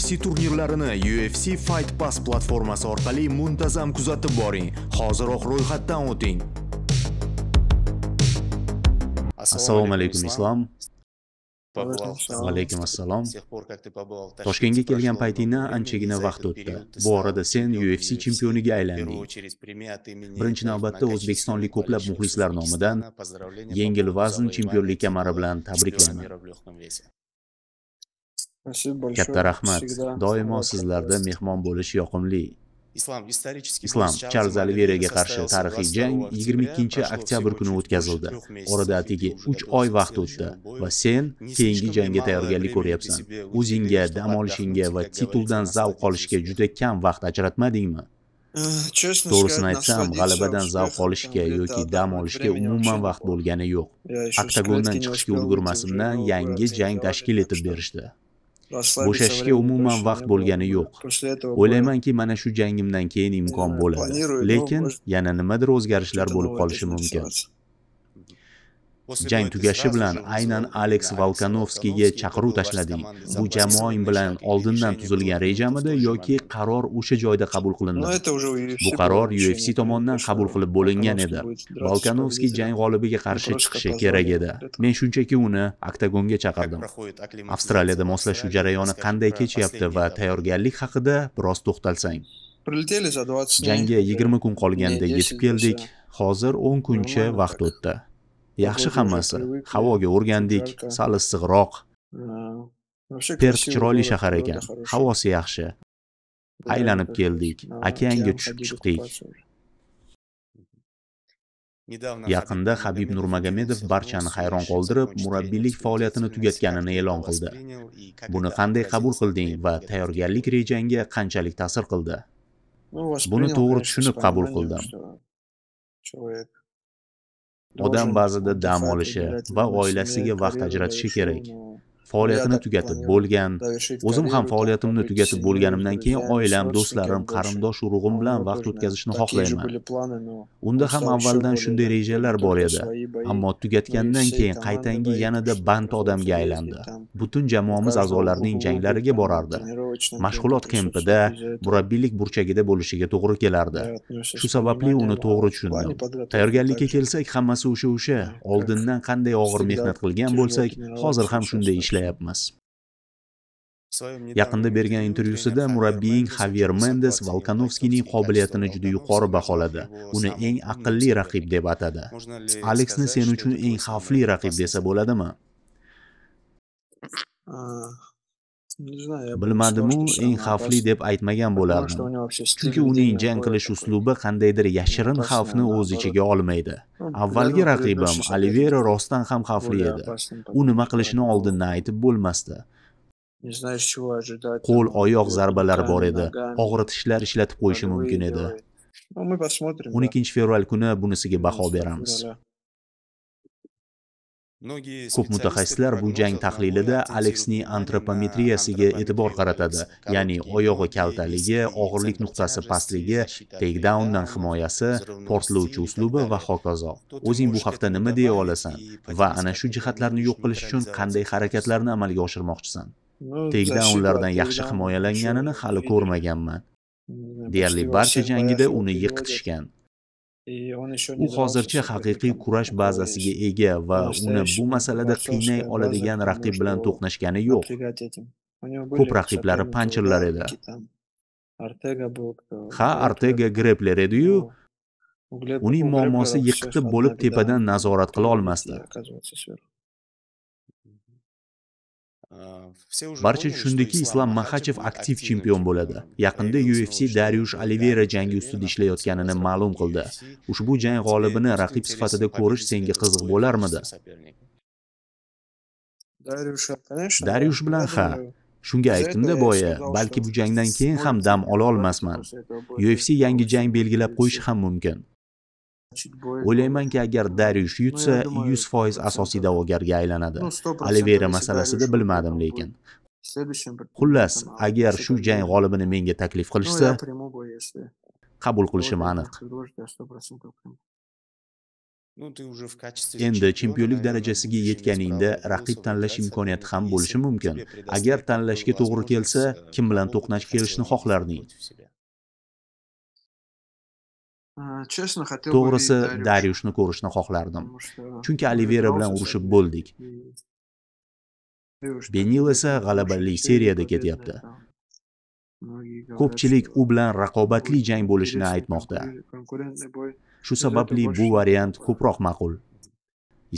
UFC turnirlarini UFC Fight Pass platformasi orqali muntazam kuzatib boring. Hoziroq ro'yxatdan o'ting. Assalomu alaykum Islom. alaykum assalom toshkentga kelgan paytingdan anchagina vaqt o'tdi bu orada sen ufc chempioniga aylanding birinchi navbatda o'zbekistonlik ko'plab muxlislar nomidan yengil vazn chempionlik kamari bilan tabriklayman. katta rahmat doimo sizlarda mehmon bo'lish yoqimli islom charlz aliveriyaga qarshi tarixiy jang 22 oktyabr kuni o'tkazildi orada atigi 3 oy vaqt o'tdi va sen keyingi jangga tayyorgarlik ko'ryapsan o'zingga dam olishingga va tituldan zavq olishga juda kam vaqt ajratmadingmi э, to'g'risini aytsam g'alabadan zavq olishga yoki dam olishga umuman vaqt bo'lgani yo'q oktagondan chiqishga ulgurmasimdan yangi jang tashkil etib berishdi bo'shashga umuman vaqt bo'lgani yo'q o'ylaymanki mana shu jangimdan keyin imkon bo'ladi lekin yana nimadir o'zgarishlar bo'lib qolishi mumkin jang tugashi bilan aynan aleks volkanovskiyga chaqiruv tashlading bu jamoang bilan oldindan tuzilgan rejamidi yoki qaror o'sha joyda qabul qilindi bu qaror ufc tomonidan qabul qilib bo'lingan edi volkanovskiy jang g'olibiga qarshi chiqishi kerak edi men shunchaki uni oktagonga chaqirdim avstraliyada moslashuv jarayoni qanday kechyapti va tayyorgarlik haqida biroz to'xtalsang jangga yigirma kun qolganda э, yetib keldik hozir o'n kuncha vaqt o'tdi yaxshi hammasi havoga o'rgandik sal issiqroq pers chiroyli shahar ekan havosi yaxshi aylanib keldik okeanga tushib chiqdik yaqinda habib nurmagomedov barchani hayron qoldirib murabbiylik faoliyatini tugatganini e'lon qildi buni qanday qabul qilding va tayyorgarlik rejangga qanchalik ta'sir qildi buni to'g'ri tushunib qabul qildim odam ba'zida dam olishi va oilasiga vaqt ajratishi kerak faoliyatini tugatib bo'lgan o'zim ham faoliyatimni tugatib bo'lganimdan keyin oilam do'stlarim qarindosh urug'im bilan vaqt o'tkazishni xohlayman unda ham avvaldan shunday rejalar bor edi ammo tugatgandan keyin qaytangi yanada band odamga aylandi butun jamoamiz a'zolarining janglariga borardi mashg'ulot kempida murabbiylik burchagida bo'lishiga to'g'ri kelardi shu sababli uni to'g'ri tushundim tayyorgarlikka kelsak hammasi o'sha o'sha oldindan qanday og'ir mehnat qilgan bo'lsak hozir ham shunday ishlaymiz ishlayapmiz yaqinda bergan intervyusida murabbiying xavyer mendes volkanovskining qobiliyatini juda yuqori baholadi uni eng aqlli raqib deb atadi aleksni sen uchun eng xavfli raqib desa bo'ladimi bilmadimu eng xavfli deb aytmagan bo'lardim chunki uning jang qilish uslubi qandaydir yashirin xavfni o'z ichiga olmaydi avvalgi raqibim olivera rostdan ham xavfli edi u nima qilishini oldindan aytib bo'lmasdi qo'l oyoq э, zarbalari bor edi og'ritishlar ishlatib qo'yishi mumkin edi o'n ikkinchi fevral kuni bunisiga baho beramiz Ko'p mutaxassislar bu jang tahlilida Aleksning antropometriyasiga e'tibor qaratadi, ya'ni oyog'i kaltaligi, og'irlik nuqtasi pastligi, tekdaundan himoyasi, portlovchi uslubi va hokazo. O'zing bu haqda nima deya olasan va ana shu jihatlarni yo'q qilish uchun qanday harakatlarni amalga oshirmoqchisan? tekdaunlardan yaxshi himoyalanganini hali ko'rmaganman. Deyarli barcha jangida uni yiqitishgan. u hozircha haqiqiy kurash bazasiga ega va uni bu masalada qiynay oladigan raqib bilan to'qnashgani yo'q ko'p raqiblari pancherlar edi ha artega grepler ediyu uning muammosi yiqitib bo'lib tepadan nazorat qila olmasdi barcha tushundiki islom maxachev aktiv chempion bo'ladi yaqinda ufc daryush olivera jangi ustida ishlayotganini ma'lum qildi ushbu jang g'olibini raqib sifatida ko'rish senga qiziq bo'larmidi daryush bilan ha shunga aytdimda boya balki bu jangdan keyin ham dam ololmasman ufc yangi jang belgilab qo'yishi ham mumkin o'ylaymanki agar Darius yutsa yuz foiz asosiy da'vogarga aylanadi oliveyra masalasida bilmadim lekin xullas agar shu jang g'olibini menga taklif qilishsa qabul qilishim aniq endi chempionlik darajasiga yetganingda raqib tanlash imkoniyati ham bo'lishi mumkin agar tanlashga to'g'ri kelsa э, kim bilan to'qnash kelishni xohlarding Э, to'g'risi daryushni ko'rishni xohlardim chunki olivera bilan urushib bo'ldik benil esa g'alabali seriyada ketyapti ko'pchilik u bilan raqobatli jang bo'lishini aytmoqda shu sababli bu variant ko'proq ma'qul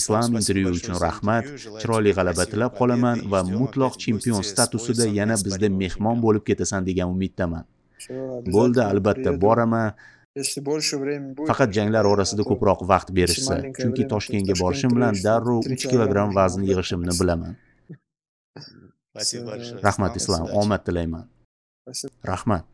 islom intervyu uchun rahmat chiroyli g'alaba tilab qolaman va mutloq chempion statusida yana bizda mehmon bo'lib ketasan degan umiddaman bo'ldi albatta boraman faqat janglar orasida ko'proq vaqt berishsa chunki toshkentga borishim bilan darrov uch kilogramm vazn yig'ishimni bilaman rahmat islom omad tilayman rahmat